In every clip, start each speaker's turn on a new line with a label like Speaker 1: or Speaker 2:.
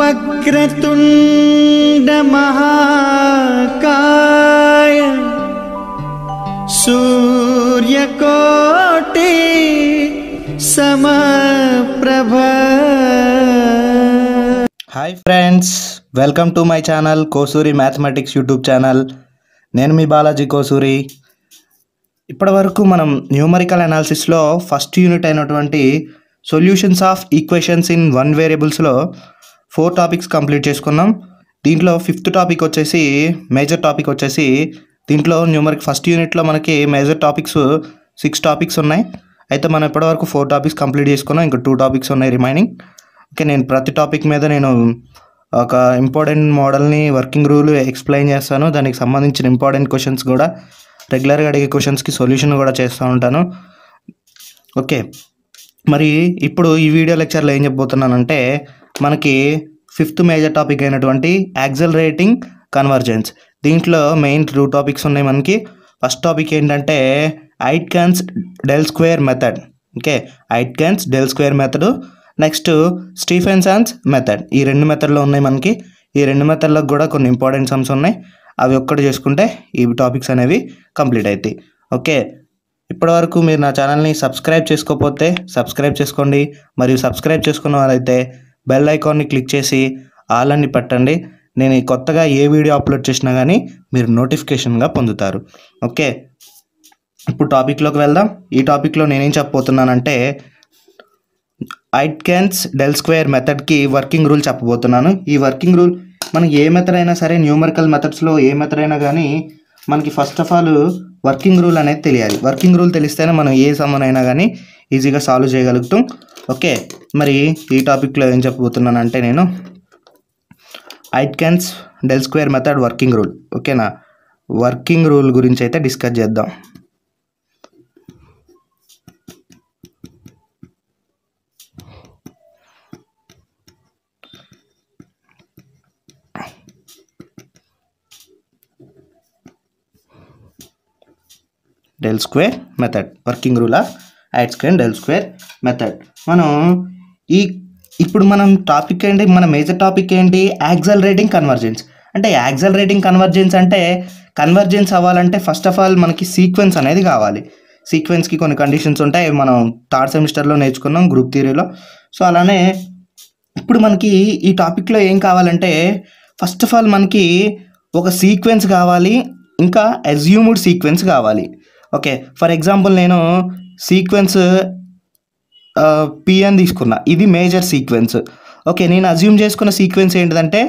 Speaker 1: वक्रतुण्डमहाकाय सूर्यकोटि సమప్రభ hi friends welcome to my channel Kosuri mathematics YouTube channel నేను మీ బాలాజీ కోసూరి ఇప్పటివరకు మనం న్యూమరికల్ అనాలిసిస్లో ఫస్ట్ యూనిట్ అయినటువంటి solutions of equations in one వేరియబుల్స్లో ఫోర్ టాపిక్స్ కంప్లీట్ చేసుకున్నాం దీంట్లో ఫిఫ్త్ టాపిక్ వచ్చేసి మేజర్ టాపిక్ వచ్చేసి దీంట్లో న్యూమరిక్ ఫస్ట్ యూనిట్లో మనకి మేజర్ టాపిక్స్ సిక్స్ టాపిక్స్ ఉన్నాయి అయితే మనం ఇప్పటివరకు ఫోర్ టాపిక్స్ కంప్లీట్ చేసుకున్నాం ఇంకా టూ టాపిక్స్ ఉన్నాయి రిమైనింగ్ ఓకే నేను ప్రతి టాపిక్ మీద నేను ఒక ఇంపార్టెంట్ మోడల్ని వర్కింగ్ రూల్ ఎక్స్ప్లెయిన్ చేస్తాను దానికి సంబంధించిన ఇంపార్టెంట్ క్వశ్చన్స్ కూడా రెగ్యులర్గా అడిగే క్వశ్చన్స్కి సొల్యూషన్ కూడా చేస్తూ ఉంటాను ఓకే మరి ఇప్పుడు ఈ వీడియో లెక్చర్లో ఏం చెప్పబోతున్నానంటే మనకి ఫిఫ్త్ మేజర్ టాపిక్ అయినటువంటి యాక్సలరేటింగ్ కన్వర్జెన్స్ దీంట్లో మెయిన్ టూ టాపిక్స్ ఉన్నాయి మనకి ఫస్ట్ టాపిక్ ఏంటంటే Aitken's del square method okay Aitken's del square method next సాన్స్ మెథడ్ ఈ రెండు మెథడ్లో ఉన్నాయి మనకి ఈ రెండు మెథడ్లకు కూడా కొన్ని ఇంపార్టెంట్ సమ్స్ ఉన్నాయి అవి ఒక్కటి చేసుకుంటే ఈ టాపిక్స్ అనేవి కంప్లీట్ అవుతాయి ఓకే ఇప్పటివరకు మీరు నా ఛానల్ని సబ్స్క్రైబ్ చేసుకోకపోతే సబ్స్క్రైబ్ చేసుకోండి మరియు సబ్స్క్రైబ్ చేసుకున్న వారైతే బెల్ ఐకాన్ని క్లిక్ చేసి అని పెట్టండి నేను కొత్తగా ఏ వీడియో అప్లోడ్ చేసినా కానీ మీరు నోటిఫికేషన్గా పొందుతారు ఓకే ఇప్పుడు టాపిక్లోకి వెళ్దాం ఈ టాపిక్లో నేనేం చెప్పబోతున్నానంటే ఐట్కెన్స్ డెల్ స్క్వేర్ మెథడ్కి వర్కింగ్ రూల్ చెప్పబోతున్నాను ఈ వర్కింగ్ రూల్ మనకి ఏ మెథడ్ అయినా సరే న్యూమరికల్ మెథడ్స్లో ఏ మెథడ్ అయినా కానీ మనకి first of all working rule అనేది తెలియాలి వర్కింగ్ రూల్ తెలిస్తేనే మనం ఏ సమ్మన్ అయినా కానీ ఈజీగా సాల్వ్ చేయగలుగుతాం ఓకే మరి ఈ టాపిక్లో ఏం చెప్పబోతున్నానంటే నేను Aitken's del square method working rule ఓకేనా వర్కింగ్ రూల్ గురించి అయితే డిస్కస్ చేద్దాం డెల్ స్క్వేర్ మెథడ్ వర్కింగ్ రూలా యాడ్ స్క్వేర్ డెల్ స్క్వేర్ మెథడ్ మనం ఈ ఇప్పుడు మనం టాపిక్ ఏంటి మన మేజర్ టాపిక్ ఏంటి యాక్సలరేటింగ్ కన్వర్జెన్స్ అంటే యాక్సలరేటింగ్ కన్వర్జెన్స్ అంటే కన్వర్జెన్స్ అవ్వాలంటే ఫస్ట్ ఆఫ్ ఆల్ మనకి సీక్వెన్స్ అనేది కావాలి సీక్వెన్స్కి కొన్ని కండిషన్స్ ఉంటాయి మనం థర్డ్ సెమిస్టర్లో నేర్చుకున్నాం గ్రూప్ థియరీలో సో అలానే ఇప్పుడు మనకి ఈ టాపిక్లో ఏం కావాలంటే ఫస్ట్ ఆఫ్ ఆల్ మనకి ఒక సీక్వెన్స్ కావాలి ఇంకా అజ్యూమ్డ్ సీక్వెన్స్ కావాలి ఓకే ఫర్ ఎగ్జాంపుల్ నేను సీక్వెన్స్ పిఎన్ తీసుకున్నా ఇది మేజర్ సీక్వెన్స్ ఓకే నేను అజ్యూమ్ చేసుకున్న సీక్వెన్స్ ఏంటిదంటే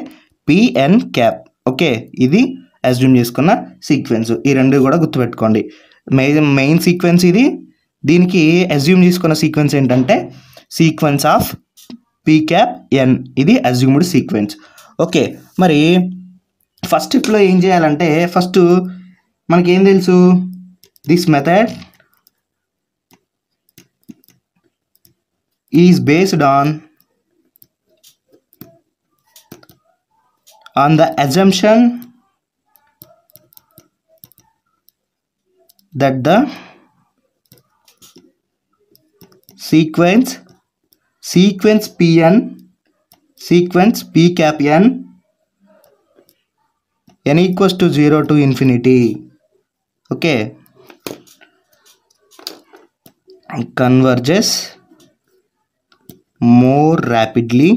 Speaker 1: పిఎన్ క్యాప్ ఓకే ఇది అజ్యూమ్ చేసుకున్న సీక్వెన్స్ ఈ రెండు కూడా గుర్తుపెట్టుకోండి మేజర్ మెయిన్ సీక్వెన్స్ ఇది దీనికి అజ్యూమ్ చేసుకున్న సీక్వెన్స్ ఏంటంటే sequence of P cap N ఇది అజ్యూమ్డ్ సీక్వెన్స్ ఓకే మరి ఫస్ట్ ఏం చేయాలంటే ఫస్ట్ మనకేం తెలుసు This method is based on on the assumption that the sequence sequence pn sequence p cap n n equals to 0 to infinity okay converges more rapidly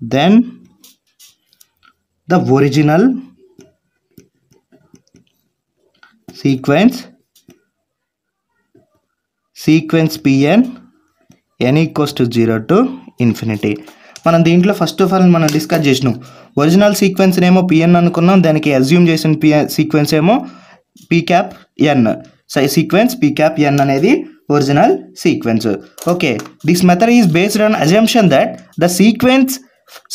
Speaker 1: than the original sequence sequence pn n equals to zero to infinity మనం దీంట్లో first of all మనం discuss చేసినాం original sequence ఏమో PN అనుకున్నాం దానికి assume చేసిన PN sequence ఏమో P cap N sequence P cap N అనేది original sequence okay this method is based on assumption that the sequence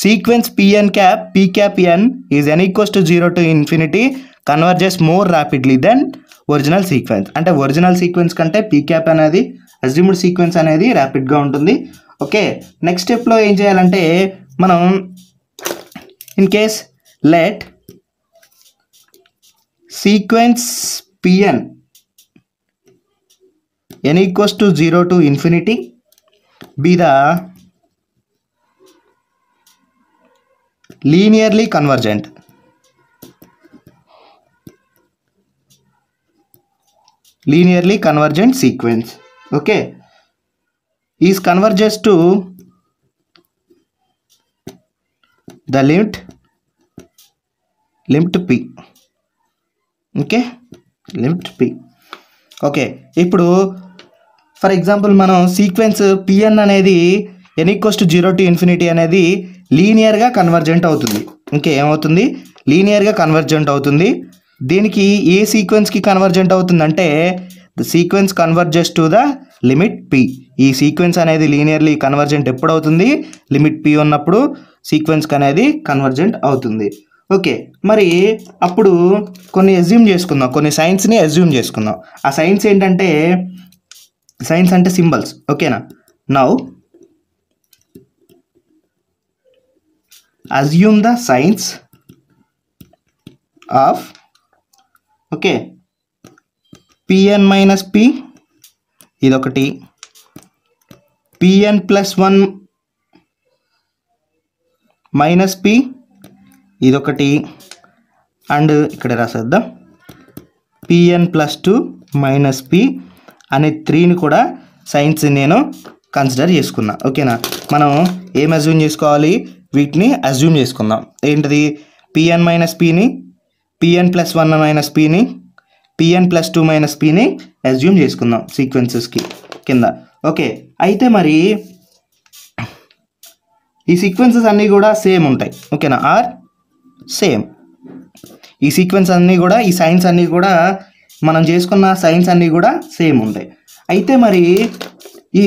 Speaker 1: sequence PN cap P cap N is N equals to zero to infinity converges more rapidly than original sequence అంటే original sequence కంటే P cap అనేది assumed sequence అనేది ర్యాపిడ్గా ఉంటుంది okay next స్టెప్లో ఏం చేయాలంటే మనం in case let sequence PN n equals to 0 to infinity be the linearly convergent linearly convergent sequence okay is converges to the limit limit p okay limit p okay ఇప్పుడు for example మనం sequence PN అనేది ఎనిక్వస్ట్ zero to infinity అనేది లీనియర్గా convergent అవుతుంది ఇంకేమవుతుంది ఏమవుతుంది లీనియర్గా convergent అవుతుంది దీనికి ఏ సీక్వెన్స్కి కన్వర్జెంట్ అవుతుందంటే the sequence converges to the limit P ఈ సీక్వెన్స్ అనేది లీనియర్లీ కన్వర్జెంట్ ఎప్పుడు అవుతుంది లిమిట్ పి ఉన్నప్పుడు సీక్వెన్స్కి అనేది కన్వర్జెంట్ అవుతుంది ఓకే మరి అప్పుడు కొన్ని ఎజ్యూమ్ చేసుకుందాం కొన్ని సైన్స్ని ఎజ్యూమ్ చేసుకుందాం ఆ సైన్స్ ఏంటంటే సైన్స్ అంటే సింబల్స్ ఓకేనా now assume the signs of okay PN minus P ఇదొకటి PN plus one minus P ఇదొకటి అండ్ ఇక్కడ రాసేద్దాం PN plus two minus P అనే త్రీని కూడా సైన్స్ నేను కన్సిడర్ చేసుకున్నా ఓకేనా మనం ఏం అజ్యూమ్ చేసుకోవాలి వీటిని అజ్యూమ్ చేసుకుందాం ఏంటిది పిఎన్ మైనస్ పిని పిఎన్ ప్లస్ వన్ మైనస్ పిని పిఎన్ ప్లస్ టూ మైనస్ పిని అజ్యూమ్ చేసుకుందాం సీక్వెన్సెస్కి కింద ఓకే అయితే మరి ఈ సీక్వెన్సెస్ అన్నీ కూడా సేమ్ ఉంటాయి ఓకేనా ఆర్ సేమ్ ఈ సీక్వెన్స్ అన్నీ కూడా ఈ సైన్స్ అన్నీ కూడా మనం చేసుకున్న సైన్స్ అన్నీ కూడా సేమ్ ఉంటాయి అయితే మరి ఈ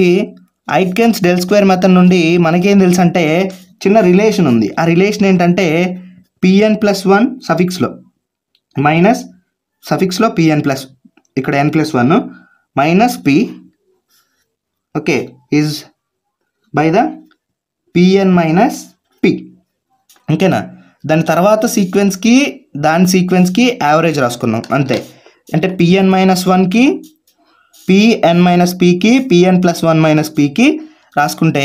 Speaker 1: ఐట్కెన్స్ డెల్ స్క్వేర్ మెథడ్ నుండి మనకేం తెలుసు అంటే చిన్న రిలేషన్ ఉంది ఆ రిలేషన్ ఏంటంటే పిఎన్ ప్లస్ వన్ సఫిక్స్లో మైనస్ సఫిక్స్లో పిఎన్ ప్లస్ ఇక్కడ N plus one minus P okay is by the PN minus P ఓకేనా దాని తర్వాత సీక్వెన్స్కి దాని సీక్వెన్స్కి యావరేజ్ రాసుకున్నాం అంతే అంటే పిఎన్ మైనస్ వన్కి పిఎన్ మైనస్ పీకి పిఎన్ ప్లస్ వన్ మైనస్ పీకి రాసుకుంటే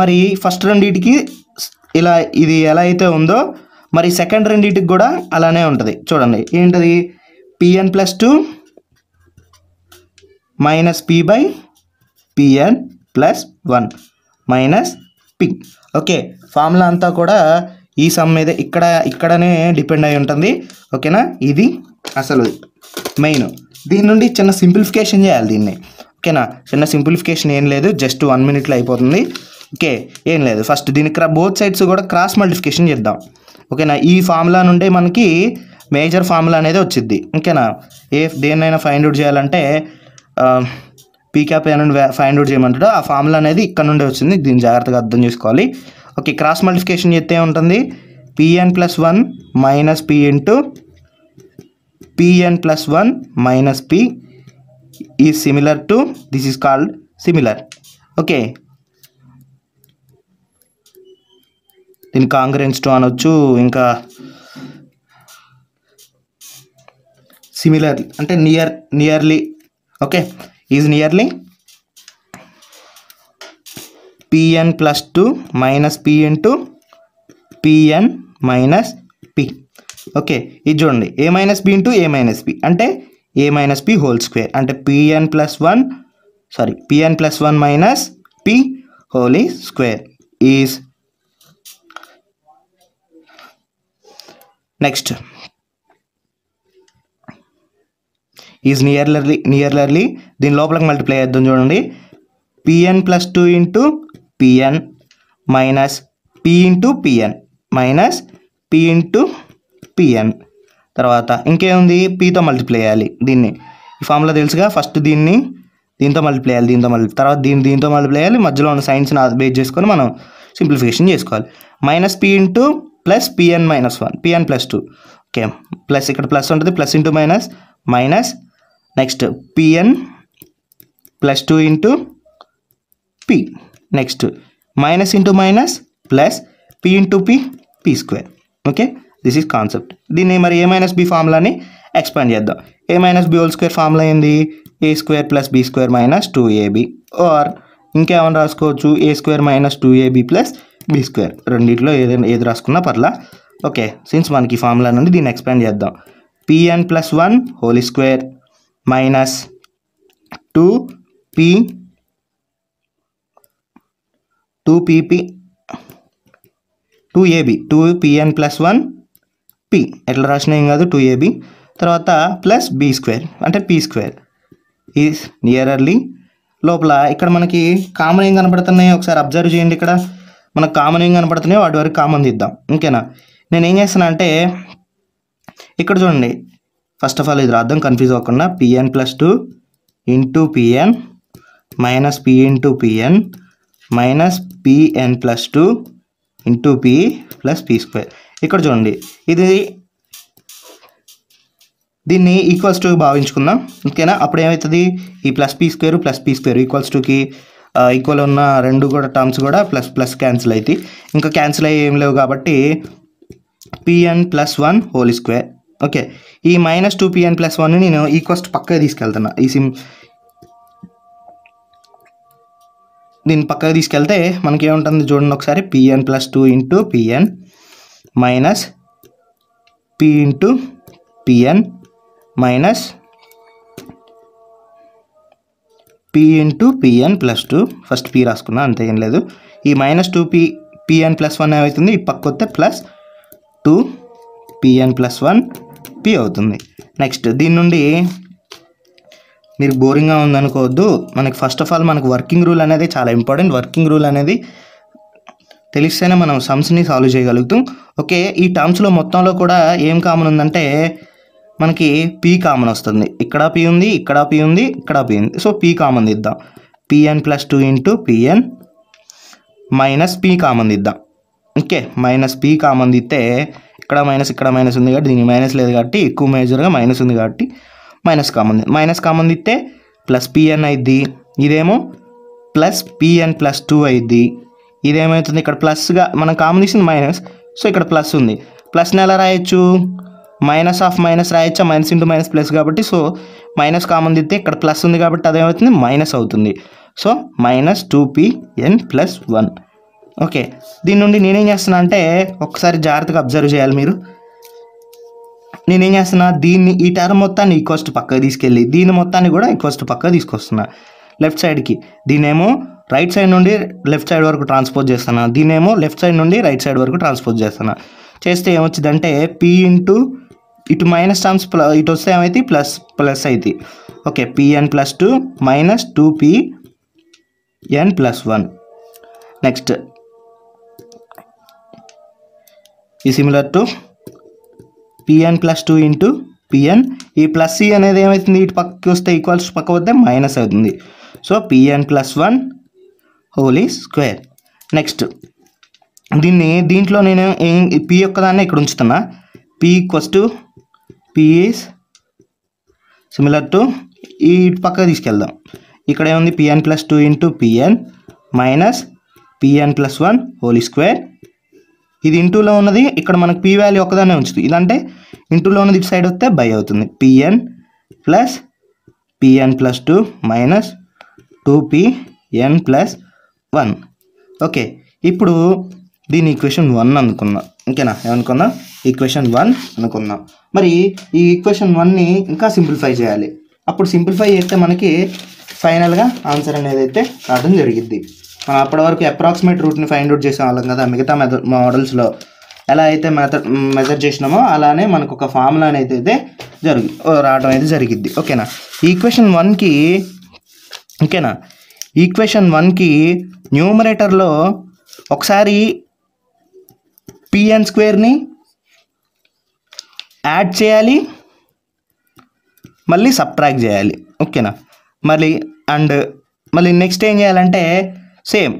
Speaker 1: మరి ఫస్ట్ రెండింటికి ఇలా ఇది ఎలా అయితే ఉందో మరి సెకండ్ రెండింటికి కూడా అలానే ఉంటుంది చూడండి ఏంటది PN plus two minus P by PN plus one minus P okay formula అంతా కూడా ఈ సమ్ మీద ఇక్కడ ఇక్కడనే డిపెండ్ అయి ఉంటుంది ఓకేనా ఇది అసలు మెయిన్ దీని నుండి చిన్న సింప్లిఫికేషన్ చేయాలి దీన్ని ఓకేనా చిన్న సింప్లిఫికేషన్ ఏం లేదు జస్ట్ వన్ మినిట్లో అయిపోతుంది ఓకే ఏం లేదు ఫస్ట్ దీనికి బోత్ సైడ్స్ కూడా క్రాస్ మల్టిఫికేషన్ చేద్దాం ఓకేనా ఈ ఫార్ములా నుండే మనకి మేజర్ ఫార్ములా అనేది వచ్చింది ఓకేనా ఏ దేన్నైనా ఫైండ్ అవుట్ చేయాలంటే పీక్యాప్ ఏమైనా ఫైండ్ అవుట్ చేయమంటాడో ఆ ఫార్ములా అనేది ఇక్కడ నుండే వచ్చింది దీన్ని జాగ్రత్తగా అర్థం చేసుకోవాలి ఓకే క్రాస్ మల్టిఫికేషన్ చేస్తే ఉంటుంది PN plus one minus PN two PN plus one minus P is similar to this is called similar okay దీని కాంగ్రెన్స్ టు అనొచ్చు ఇంకా సిమిలర్ అంటే near nearly okay is nearly PN plus two minus PN two PN minus okay ఇది చూడండి A minus B into A minus B అంటే A minus B whole square అంటే PN plus one sorry PN plus one minus P Holi square is next is nearly nearly దీని లోపలికి multiply చేద్దాం చూడండి PN plus two into PN minus P into PN minus P into PN తర్వాత ఇంకేముంది పితో multiply చేయాలి దీన్ని ఈ ఫార్ములా తెలుసుగా ఫస్ట్ దీన్ని దీంతో మల్టిప్లై చేయాలి దీంతో మల్టిప్లై తర్వాత దీన్ని దీంతో మల్టిప్లై చేయాలి మధ్యలో ఉన్న సైన్స్ని బేస్ చేసుకొని మనం సింప్లిఫికేషన్ చేసుకోవాలి minus P into plus PN minus one PN plus two okay plus ఇక్కడ ప్లస్ ఉంటుంది plus into minus minus next PN plus two into P next minus into minus plus P into P P square okay this is concept దీన్ని మరి A minus B ఫార్ములాని expand చేద్దాం A minus B whole square formula ఏంది A square plus B square minus two AB or ఇంకేమైనా రాసుకోవచ్చు ఏ square minus two AB plus B square రెండింటిలో ఏదైనా ఏది రాసుకున్నా పర్లా ఓకే సిన్స్ మనకి ఫార్ములా నుండి దీన్ని ఎక్స్పాండ్ చేద్దాం PN plus one whole square minus two P two PP two AB two PN plus one P ఎట్లా రాసిన ఏం కాదు టూ ఏబి తర్వాత ప్లస్ బి స్క్వేర్ అంటే పి స్క్వేర్ ఈజ్ నియర్లీ లోపల ఇక్కడ మనకి కామన్ ఏం కనపడుతున్నాయి ఒకసారి అబ్జర్వ్ చేయండి ఇక్కడ మనకు కామన్ ఏం కనపడుతున్నాయో వాటి వరకు కామన్ తీద్దాం ఇంకేనా నేను ఏం చేస్తున్నా అంటే ఇక్కడ చూడండి ఫస్ట్ ఆఫ్ ఆల్ ఇది రాద్దాం కన్ఫ్యూజ్ అవ్వకుండా PN plus two into PN minus P into PN minus PN plus two into P plus P square ఇక్కడ చూడండి ఇది దీన్ని ఈక్వల్స్ టు భావించుకుందాం ఓకేనా అప్పుడు ఏమవుతుంది ఈ plus P square plus P square equals టుకి ఈక్వల్ ఉన్న రెండు కూడా టర్మ్స్ కూడా ప్లస్ ప్లస్ క్యాన్సిల్ అవుతాయి ఇంకా క్యాన్సిల్ అయ్యి ఏం లేవు కాబట్టి PN plus one whole square okay ఈ minus two PN plus one నేను ఈక్వల్స్ టు పక్కగా తీసుకెళ్తున్నా ఈ సిమ్ దీన్ని పక్కగా తీసుకెళ్తే మనకి ఏముంటుంది చూడండి ఒకసారి PN plus two into PN minus P into PN minus P into PN plus two first P రాసుకున్నా అంత ఏం లేదు ఈ minus two P PN plus one ఏమవుతుంది ఈ పక్క వస్తే plus two PN plus one P అవుతుంది నెక్స్ట్ దీని నుండి మీరు బోరింగ్గా ఉందనుకోవద్దు మనకి ఫస్ట్ ఆఫ్ ఆల్ మనకు వర్కింగ్ రూల్ అనేది చాలా ఇంపార్టెంట్ వర్కింగ్ రూల్ అనేది తెలిస్తేనే మనం సమ్స్ని సాల్వ్ చేయగలుగుతాం ఓకే ఈ టర్మ్స్లో మొత్తంలో కూడా ఏం కామన్ ఉందంటే మనకి పీ కామన్ వస్తుంది ఇక్కడ పీ ఉంది ఇక్కడ పీ ఉంది ఇక్కడ పీ ఉంది సో పీ కామన్ ఇద్దాం PN plus two into PN minus P common ఇద్దాం ఓకే మైనస్ పీ కామన్ ఇస్తే ఇక్కడ మైనస్ ఇక్కడ మైనస్ ఉంది కాబట్టి దీనికి మైనస్ లేదు కాబట్టి ఎక్కువ మేజర్గా మైనస్ ఉంది కాబట్టి మైనస్ కామన్ మైనస్ కామన్ ఇస్తే ప్లస్ పిఎన్ అయిద్ది ఇదేమో ప్లస్ పిఎన్ ప్లస్ టూ అయిద్ది ఇదేమవుతుంది ఇక్కడ ప్లస్గా మనం కాంబినేషన్ మైనస్ సో ఇక్కడ ప్లస్ ఉంది ప్లస్ని ఎలా రాయొచ్చు మైనస్ ఆఫ్ మైనస్ రాయొచ్చా మైనస్ ఇంటూ మైనస్ ప్లస్ కాబట్టి సో మైనస్ కామన్ దిస్తే ఇక్కడ ప్లస్ ఉంది కాబట్టి అదేమవుతుంది మైనస్ అవుతుంది so minus two PN plus one okay దీని నుండి నేనేం చేస్తున్నా అంటే ఒకసారి జాగ్రత్తగా అబ్జర్వ్ చేయాలి మీరు నేనేం చేస్తున్నా దీన్ని ఈ టర్మ్ మొత్తాన్ని ఈక్వస్ట్ పక్కకు తీసుకెళ్ళి దీని మొత్తాన్ని కూడా ఈక్వస్ట్ పక్కకు తీసుకొస్తున్నా లెఫ్ట్ సైడ్కి దీనేమో రైట్ సైడ్ నుండి లెఫ్ట్ సైడ్ వరకు ట్రాన్స్పోజ్ చేస్తాను దీనేమో లెఫ్ట్ సైడ్ నుండి రైట్ సైడ్ వరకు ట్రాన్స్పోజ్ చేస్తాను చేస్తే ఏమొచ్చిందంటే పి ఇంటూ ఇటు మైనస్ టర్మ్స్ ప్ల ఇటు వస్తే ఏమైతే ప్లస్ ప్లస్ అయితే okay PN plus two minus two P N plus one next ఈ similar to PN plus two into PN ఈ ప్లస్ సి అనేది ఏమవుతుంది ఇటు పక్కకి వస్తే ఈక్వల్స్ పక్క వద్దే మైనస్ అవుతుంది so PN plus one wholly square next దీన్ని దీంట్లో నేను ఏం పి దాన్ని ఇక్కడ ఉంచుతున్నా P equals to P is similar to ఈ పక్కకు తీసుకెళ్దాం ఇక్కడ ఏముంది PN plus two into PN minus PN plus one wholly square ఇది ఇంటూలో ఉన్నది ఇక్కడ మనకు పి వాల్యూ ఒకదానే ఉంచుతుంది ఇదంటే ఇంటూలో ఉన్నది ఇటు సైడ్ వస్తే బై అవుతుంది PN plus PN plus two minus two P N plus one okay ఇప్పుడు దీని ఈక్వేషన్ వన్ అనుకుందాం ఓకేనా ఏమనుకుందాం ఈక్వేషన్ వన్ అనుకుందాం మరి ఈ ఈక్వేషన్ వన్ని ఇంకా సింప్లిఫై చేయాలి అప్పుడు సింప్లిఫై చేస్తే మనకి ఫైనల్గా ఆన్సర్ అనేది అయితే రావడం జరిగింది మనం అప్పటి వరకు అప్రాక్సిమేట్ రూట్ని ఫైండ్ అవుట్ చేసే వాళ్ళం కదా మిగతా మెద మోడల్స్లో ఎలా అయితే మెథడ్ మెజర్ చేసినామో అలానే మనకు ఒక ఫార్ములా అనేది అయితే జరుగు రావడం అయితే జరిగిద్ది ఓకేనా ఈక్వేషన్ వన్కి ఓకేనా ఈక్వేషన్ వన్కి న్యూమరేటర్లో ఒకసారి పిఎన్ స్క్వేర్ని యాడ్ చేయాలి మళ్ళీ సబ్ట్రాక్ట్ చేయాలి ఓకేనా మళ్ళీ అండ్ మళ్ళీ నెక్స్ట్ ఏం చేయాలంటే సేమ్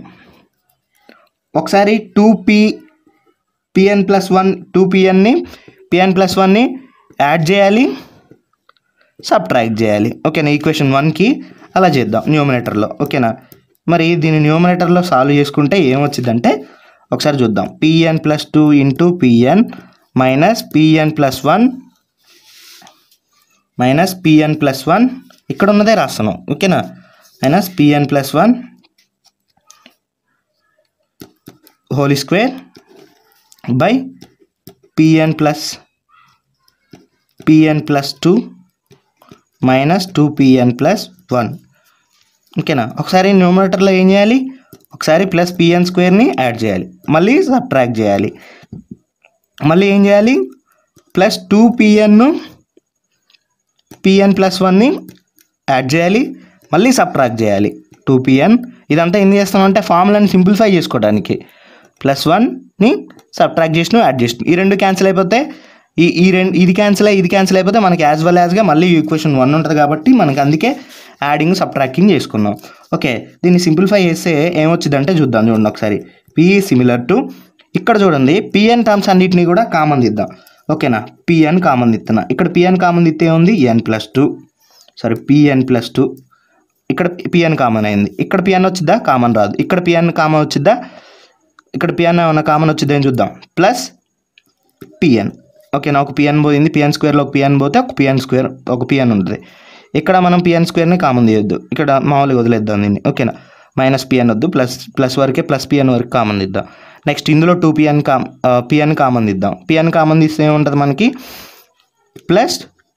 Speaker 1: ఒకసారి two P PN plus one two పిఎన్ని పిఎన్ ప్లస్ వన్ని యాడ్ చేయాలి సబ్ట్రాక్ట్ చేయాలి ఓకేనా ఈక్వేషన్ వన్కి అలా చేద్దాం న్యూమినేటర్లో ఓకేనా మరి దీన్ని న్యూమినేటర్లో సాల్వ్ చేసుకుంటే ఏమొచ్చిందంటే ఒకసారి చూద్దాం PN plus two into PN minus PN plus one minus PN plus one ఇక్కడ ఉన్నదే రాస్తాను ఓకేనా minus PN plus one wholly square by PN plus PN plus two minus two PN plus one ఓకేనా ఒకసారి న్యూమరేటర్లో ఏం చేయాలి ఒకసారి ప్లస్ పిఎన్ స్క్వేర్ని యాడ్ చేయాలి మళ్ళీ సబ్ట్రాక్ట్ చేయాలి మళ్ళీ ఏం చేయాలి ప్లస్ టూ పిఎన్ను పిఎన్ ప్లస్ వన్ని యాడ్ చేయాలి మళ్ళీ సబ్ట్రాక్ట్ చేయాలి టూ పిఎన్ ఇదంతా ఏం చేస్తామంటే ఫార్ములాని సింప్లిఫై చేసుకోవడానికి ప్లస్ వన్ని సబ్ట్రాక్ట్ చేసినాం యాడ్ చేసినాం ఈ రెండు క్యాన్సిల్ అయిపోతే ఈ ఈ రెండు ఇది క్యాన్సిల్ అయ్యి ఇది క్యాన్సిల్ అయిపోతే మనకి యాజ్ వెల్ యాజ్గా మళ్ళీ ఈక్వేషన్ వన్ ఉంటుంది కాబట్టి మనకి అందుకే యాడింగ్ సబ్ట్రాక్టింగ్ చేసుకున్నాం ఓకే దీన్ని సింప్లిఫై చేస్తే ఏమొచ్చిందంటే చూద్దాం చూడండి ఒకసారి పిఈ సిమిలర్ టు ఇక్కడ చూడండి పిఎన్ టర్మ్స్ అన్నిటిని కూడా కామన్ దిద్దాం ఓకేనా పిఎన్ కామన్ దిస్తున్నా ఇక్కడ పిఎన్ కామన్ దిత్తే ఉంది N plus two sorry PN plus two ఇక్కడ పిఎన్ కామన్ అయింది ఇక్కడ పిఎన్ వచ్చిద్దా కామన్ రాదు ఇక్కడ పిఎన్ కామన్ వచ్చిద్దా ఇక్కడ పిఎన్ ఏమైనా కామన్ వచ్చిద్దా అని చూద్దాం ప్లస్ పిఎన్ ఓకేనా ఒక పిఎన్ పోయింది పిఎన్ స్క్వేర్లో ఒక పిఎన్ పోతే ఒక పిఎన్ స్క్వేర్ ఒక పిఎన్ ఉంటుంది ఇక్కడ మనం పిఎన్ స్క్వేర్ని కామన్ తీయొద్దు ఇక్కడ మామూలుగా వదిలేద్దాం దీన్ని ఓకేనా మైనస్ పిఎన్ వద్దు ప్లస్ ప్లస్ వరకే ప్లస్ పిఎన్ వరకు కామన్ దిద్దాం నెక్స్ట్ ఇందులో టూ పిఎన్ కామ్ పిఎన్ కామన్ దిద్దాం పిఎన్ కామన్ తీస్తే ఏముంటుంది మనకి plus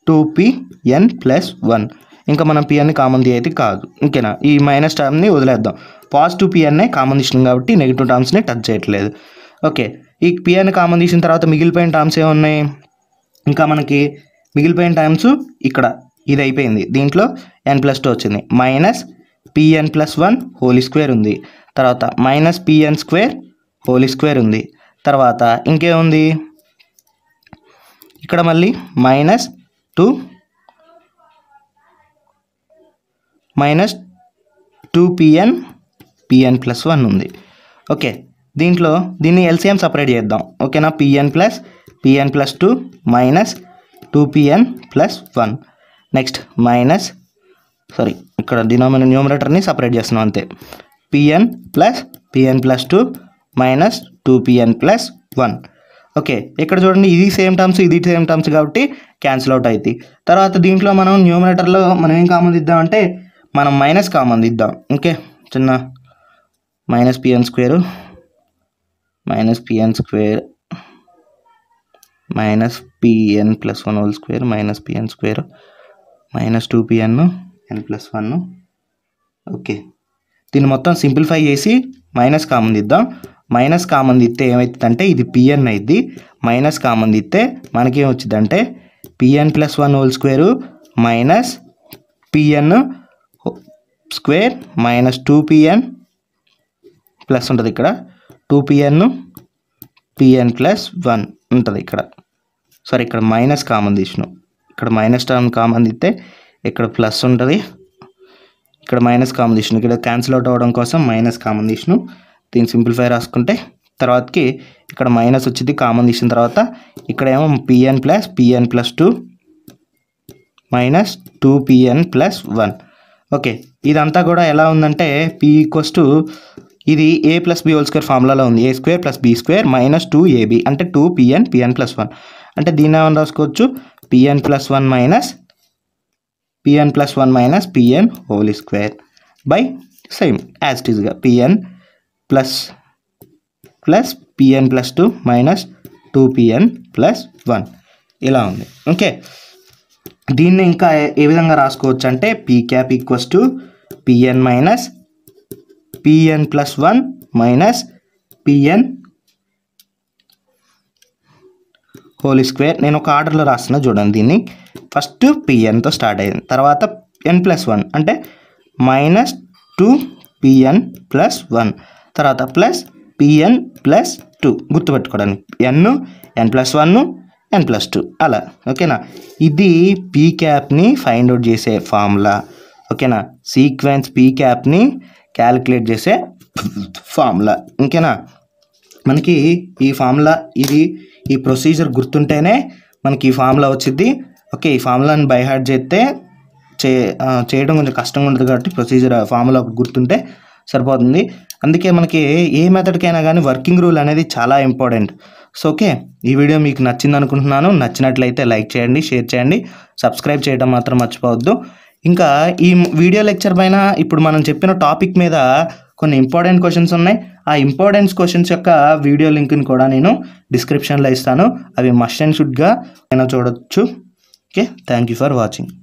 Speaker 1: two PN plus one ఇంకా మనం పిఎన్ని కామన్ అయితే కాదు ఓకేనా ఈ మైనస్ టర్మ్ని వదిలేద్దాం పాజిటివ్ పిఎన్ఏ కామన్ ఇచ్చినాం కాబట్టి నెగిటివ్ టర్మ్స్ని టచ్ చేయట్లేదు ఓకే ఈ పిఎన్ కామన్ తీసిన తర్వాత మిగిలిపోయిన టర్మ్స్ ఏమున్నాయి ఇంకా మనకి మిగిలిపోయిన టర్మ్స్ ఇక్కడ ఇది అయిపోయింది దీంట్లో ఎన్ ప్లస్ టూ వచ్చింది minus PN plus one wholly square ఉంది తర్వాత minus PN square wholly square ఉంది తర్వాత ఇంకేముంది ఇక్కడ మళ్ళీ minus two minus two PN PN plus one ఉంది ఓకే దీంట్లో దీన్ని ఎల్సిఎం సపరేట్ చేద్దాం ఓకేనా PN plus PN plus two minus two PN plus one next minus sorry ఇక్కడ డినామిన న్యూమరేటర్ని సపరేట్ చేస్తున్నాం అంతే PN plus PN plus two minus two PN plus one okay ఇక్కడ చూడండి ఇది సేమ్ టర్మ్స్ ఇది సేమ్ టర్మ్స్ కాబట్టి క్యాన్సిల్ అవుట్ అవుతాయి తర్వాత దీంట్లో మనం న్యూమరేటర్లో మనం ఏం కామన్ ఇద్దాం అంటే మనం మైనస్ కామన్ ఇద్దాం ఓకే చిన్న minus PN square minus PN square minus PN plus one whole square minus PN square minus two PN N plus one okay దీన్ని మొత్తం సింప్లిఫై చేసి మైనస్ కామన్ దిద్దాం మైనస్ కామన్ దిస్తే ఏమవుతుందంటే ఇది పిఎన్ అయింది మైనస్ కామన్ దిస్తే మనకేం వచ్చిందంటే PN plus one whole square minus PN square minus two PN plus ఉంటుంది ఇక్కడ two PN PN plus one ఉంటుంది ఇక్కడ సారీ ఇక్కడ మైనస్ కామన్ తీసిన ఇక్కడ మైనస్ టర్మ్ కామన్ తీస్తే ఇక్కడ ప్లస్ ఉంటుంది ఇక్కడ మైనస్ కామన్ తీసిన ఇక్కడ క్యాన్సిల్ అవుట్ అవ్వడం కోసం మైనస్ కామన్ తీసిన దీన్ని సింప్లిఫై రాసుకుంటే తర్వాతకి ఇక్కడ మైనస్ వచ్చింది కామన్ తీసిన తర్వాత ఇక్కడ ఏమో PN plus PN plus two minus two PN plus one okay ఇదంతా కూడా ఎలా ఉందంటే పీ ఈక్వల్స్ టు ఇది A plus B whole square ఫార్ములాలో ఉంది A square plus B square minus two AB అంటే two PN PN plus one అంటే దీని ఏమన్నా రాసుకోవచ్చు PN plus one minus PN plus one minus PN whole square by same as it ఈస్గా PN plus plus PN plus two minus two PN plus one ఇలా ఉంది okay దీన్ని ఇంకా ఏ విధంగా రాసుకోవచ్చు అంటే P cap equals to PN minus PN plus one minus PN whole square నేను ఒక ఆర్డర్లో రాస్తున్నా చూడండి దీన్ని ఫస్ట్ పిఎన్తో స్టార్ట్ అయింది తర్వాత ఎన్ ప్లస్ వన్ అంటే minus two PN plus one తర్వాత ప్లస్ పిఎన్ ప్లస్ టూ గుర్తుపెట్టుకోవడానికి N N plus one N plus two అలా ఓకేనా ఇది పీ క్యాప్ని ఫైండ్ అవుట్ చేసే ఫార్ములా ఓకేనా సీక్వెన్స్ పీ క్యాప్ని క్యాలిక్యులేట్ చేసే ఫార్ములా ఇంకేనా మనకి ఈ ఫార్ములా ఇది ఈ ప్రొసీజర్ గుర్తుంటేనే మనకి ఈ ఫార్ములా వచ్చింది ఓకే ఈ ఫార్ములాని బైహార్ట్ చేస్తే చే చేయడం కొంచెం కష్టంగా ఉంటుంది కాబట్టి ప్రొసీజర్ ఫార్ములా గుర్తుంటే సరిపోతుంది అందుకే మనకి ఏ మెథడ్కైనా కానీ వర్కింగ్ రూల్ అనేది చాలా ఇంపార్టెంట్ సో ఓకే ఈ వీడియో మీకు నచ్చింది అనుకుంటున్నాను నచ్చినట్లయితే లైక్ చేయండి షేర్ చేయండి సబ్స్క్రైబ్ చేయడం మాత్రం మర్చిపోవద్దు ఇంకా ఈ వీడియో లెక్చర్ పైన ఇప్పుడు మనం చెప్పిన టాపిక్ మీద కొన్ని ఇంపార్టెంట్ క్వశ్చన్స్ ఉన్నాయి ఆ ఇంపార్టెంట్స్ క్వశ్చన్స్ యొక్క వీడియో లింక్ని కూడా నేను డిస్క్రిప్షన్లో ఇస్తాను అవి మస్ట్ అండ్ షుడ్గా నేను చూడవచ్చు okay thank you for watching